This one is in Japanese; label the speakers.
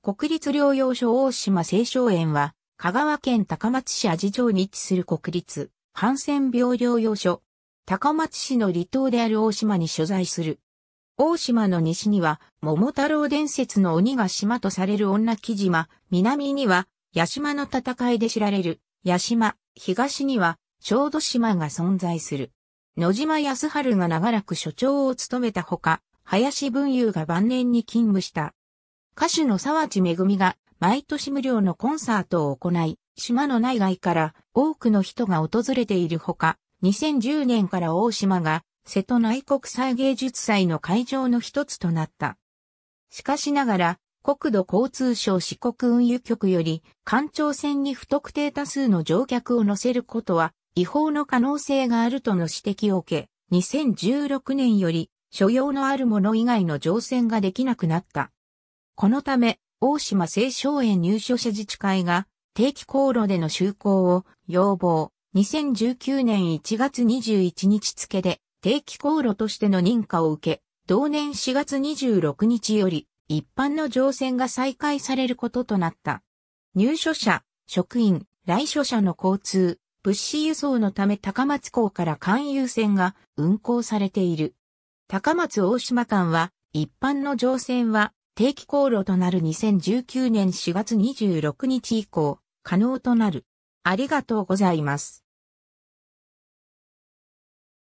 Speaker 1: 国立療養所大島清少園は、香川県高松市阿治町に位置する国立、ハンセン病療養所。高松市の離島である大島に所在する。大島の西には、桃太郎伝説の鬼が島とされる女木島、南には、八島の戦いで知られる、八島、東には、小豆島が存在する。野島康春が長らく所長を務めたほか、林文雄が晩年に勤務した。歌手の沢地恵が毎年無料のコンサートを行い、島の内外から多くの人が訪れているほか、2010年から大島が瀬戸内国際芸術祭の会場の一つとなった。しかしながら、国土交通省四国運輸局より、環状船に不特定多数の乗客を乗せることは違法の可能性があるとの指摘を受け、2016年より所要のあるもの以外の乗船ができなくなった。このため、大島青少園入所者自治会が定期航路での就航を要望。2019年1月21日付で定期航路としての認可を受け、同年4月26日より一般の乗船が再開されることとなった。入所者、職員、来所者の交通、物資輸送のため高松港から関遊船が運航されている。高松大島間は一般の乗船は定期航路となる2019年4月26日以降、可能となる。ありがとうございます。